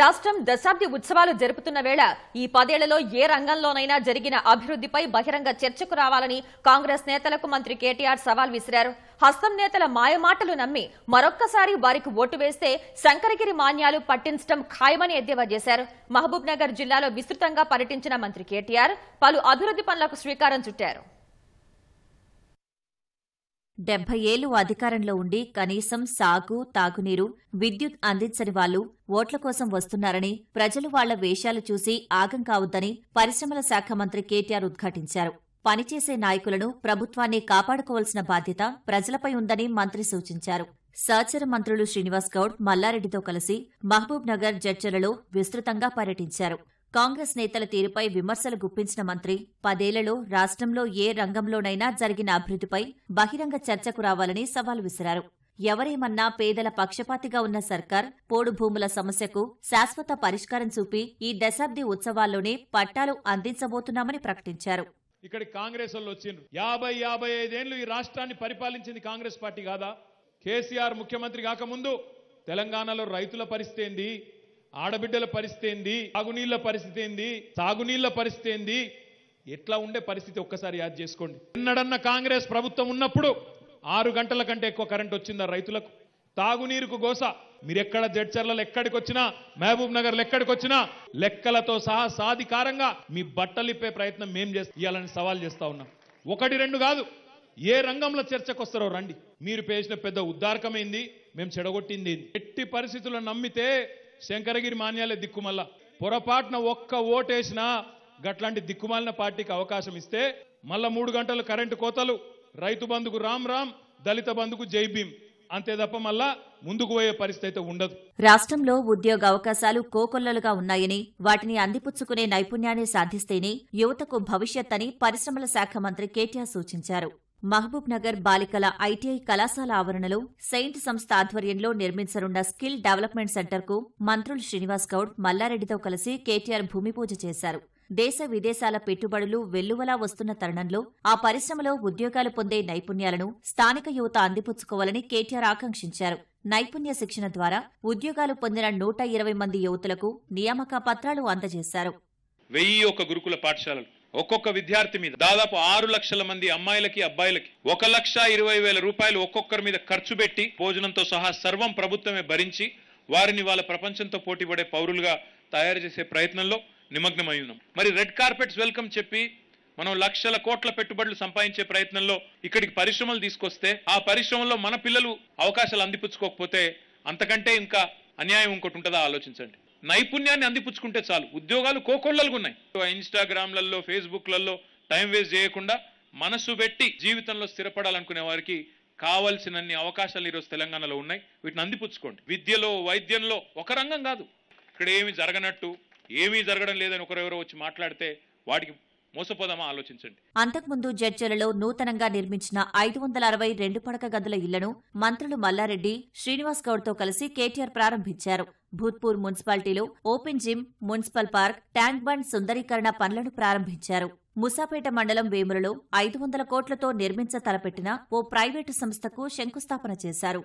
రాష్ట్రం దశాబ్ది ఉత్సవాలు జరుపుతున్న వేళ ఈ పదేళ్లలో ఏ రంగంలోనైనా జరిగిన అభివృద్ధిపై బహిరంగ చర్చకు రావాలని కాంగ్రెస్ నేతలకు మంత్రి కేటీఆర్ సవాల్ విసిరారు హస్తం నేతల మాయమాటలు నమ్మి మరొక్కసారి వారికి ఓటు వేస్తే శంకరగిరి మాన్యాలు పట్టించడం ఖాయమని ఎద్దేవా చేశారు మహబూబ్ నగర్ జిల్లాలో విస్తృతంగా పర్యటించిన మంత్రి కేటీఆర్ పలు అభివృద్ధి పనులకు శ్రీకారం చుట్టారు డెబ్బై ఏళ్లు అధికారంలో ఉండి కనీసం సాగు తాగునీరు విద్యుత్ అందించని వాళ్లు ఓట్ల కోసం వస్తున్నారని ప్రజలు వాళ్ల వేషాలు చూసి ఆగం కావద్దని పరిశ్రమల శాఖ మంత్రి కేటీఆర్ ఉద్ఘాటించారు పనిచేసే నాయకులను ప్రభుత్వాన్ని కాపాడుకోవాల్సిన బాధ్యత ప్రజలపై ఉందని మంత్రి సూచించారు సహచర మంత్రులు శ్రీనివాస్ గౌడ్ మల్లారెడ్డితో కలిసి మహబూబ్ నగర్ జడ్చలలో విస్తృతంగా పర్యటించారు కాంగ్రెస్ నేతల తీరుపై విమర్శలు గుప్పించిన మంత్రి పదేళ్లలో రాష్ట్రంలో ఏ రంగంలోనైనా జరిగిన అభివృద్దిపై బహిరంగ చర్చకు రావాలని సవాల్ విసిరారు ఎవరేమన్నా పేదల పక్షపాతిగా ఉన్న సర్కార్ పోడు భూముల సమస్యకు శాశ్వత పరిష్కారం చూపి ఈ దశాబ్ది ఉత్సవాల్లోనే పట్టాలు అందించబోతున్నామని ప్రకటించారు ఇక్కడ కాంగ్రెస్ వచ్చిండ్రు యాభై యాభై ఐదేళ్లు ఈ రాష్ట్రాన్ని పరిపాలించింది కాంగ్రెస్ పార్టీ కాదా కేసీఆర్ ముఖ్యమంత్రి కాకముందు తెలంగాణలో రైతుల పరిస్థితి ఏంది ఆడబిడ్డల పరిస్థితి ఏంది సాగునీళ్ల పరిస్థితి ఏంది సాగునీళ్ల పరిస్థితి ఏంది ఎట్లా ఉండే పరిస్థితి ఒక్కసారి యాద్ చేసుకోండి ఎన్నడన్న కాంగ్రెస్ ప్రభుత్వం ఉన్నప్పుడు ఆరు గంటల కంటే ఎక్కువ కరెంట్ వచ్చిందా రైతులకు తాగునీరుకు గోస మీరెక్కడ జడ్చర్లలో ఎక్కడికి వచ్చినా మహబూబ్ నగర్లో ఎక్కడికి వచ్చినా లెక్కలతో సహా సాధికారంగా మీ బట్టలిప్పే ప్రయత్నం మేం చేయాలని ఇవ్వాలని సవాల్ చేస్తా ఉన్నాం ఒకటి రెండు కాదు ఏ రంగంలో చర్చకొస్తారో రండి మీరు పేసిన పెద్ద ఉద్దారకమైంది మేము చెడగొట్టింది ఎట్టి పరిస్థితుల్లో నమ్మితే శంకరగిరి మాన్యాలే దిక్కుమల్ల పొరపాటున ఒక్క ఓటేసినా గట్లాంటి దిక్కుమాలిన పార్టీకి అవకాశం ఇస్తే మళ్ళా మూడు గంటలు కరెంటు కోతలు రైతు బంధుకు రామ్ రామ్ దళిత బంధుకు జై భీమ్ అంతే తప్ప మళ్ళా ముందుకు పోయే పరిస్థితి ఉండదు రాష్ట్రంలో ఉద్యోగ అవకాశాలు కోకొల్లలుగా ఉన్నాయని వాటిని అందిపుచ్చుకునే నైపుణ్యాన్ని సాధిస్తేనే యువతకు భవిష్యత్ అని పరిశ్రమల శాఖ మంత్రి కేటీఆర్ సూచించారు మహబూబ్ నగర్ బాలికల ఐటీఐ కళాశాల ఆవరణలో సెయింట్ సంస్థ ఆధ్వర్యంలో నిర్మించనున్న స్కిల్ డెవలప్మెంట్ సెంటర్కు మంత్రులు శ్రీనివాస్ గౌడ్ మల్లారెడ్డితో కలిసి కేటీఆర్ భూమి పూజ చేశారు దేశ విదేశాల పెట్టుబడులు వెల్లువలా వస్తున్న తరుణంలో ఆ పరిశ్రమలో ఉద్యోగాలు పొందే నైపుణ్యాలను స్థానిక యువత అందిపుచ్చుకోవాలని కేటీఆర్ ఆకాంక్షించారు నైపుణ్య శిక్షణ ద్వారా ఉద్యోగాలు పొందిన నూట ఇరవై మంది యువతులకు నియామక పత్రాలు అందజేశారు వెయ్యి ఒక గురుకుల పాఠశాలలు ఒక్కొక్క విద్యార్థి మీద దాదాపు ఆరు లక్షల మంది అమ్మాయిలకి అబ్బాయిలకి ఒక లక్ష ఇరవై వేల రూపాయలు ఒక్కొక్కరి మీద ఖర్చు పెట్టి భోజనంతో సహా సర్వం ప్రభుత్వమే భరించి వారిని వాళ్ళ ప్రపంచంతో పోటీపడే పౌరులుగా తయారు చేసే ప్రయత్నంలో నిమగ్నమై ఉన్నాం మరి రెడ్ కార్పెట్స్ వెల్కమ్ చెప్పి మనం లక్షల కోట్ల పెట్టుబడులు సంపాదించే ప్రయత్నంలో ఇక్కడికి పరిశ్రమలు తీసుకొస్తే ఆ పరిశ్రమలో మన పిల్లలు అవకాశాలు అందిపుచ్చుకోకపోతే అంతకంటే ఇంకా అన్యాయం ఇంకోటి ఉంటుందా ఆలోచించండి నైపుణ్యాన్ని అందిపుచ్చుకుంటే చాలు ఉద్యోగాలు కోకొళ్ళలు ఉన్నాయి ఇన్స్టాగ్రామ్లలో ఫేస్బుక్లలో టైం వేస్ట్ చేయకుండా మనసు పెట్టి జీవితంలో స్థిరపడాలనుకునే వారికి కావలసినన్ని అవకాశాలు ఈరోజు తెలంగాణలో ఉన్నాయి వీటిని అందిపుచ్చుకోండి విద్యలో వైద్యంలో ఒక రంగం కాదు ఇక్కడ ఏమి జరగనట్టు ఏమీ జరగడం లేదని ఒకరెవరో వచ్చి మాట్లాడితే వాటికి మోసపోదామా ఆలోచించండి అంతకుముందు జడ్చలలో నూతనంగా నిర్మించిన ఐదు వందల అరవై రెండు పడక గదుల ఇళ్లను మంత్రులు మల్లారెడ్డి శ్రీనివాస్ గౌడ్తో కలిసి కేటీఆర్ ప్రారంభించారు భూత్పూర్ మున్సిపాలిటీలో open gym municipal park tank bund సుందరీకరణ పనులను ప్రారంభించారు ముసాపేట మండలం వేములలో ఐదు వందల కోట్లతో నిర్మించ తలపెట్టిన ఓ ప్రైవేటు సంస్థకు శంకుస్థాపన చేశారు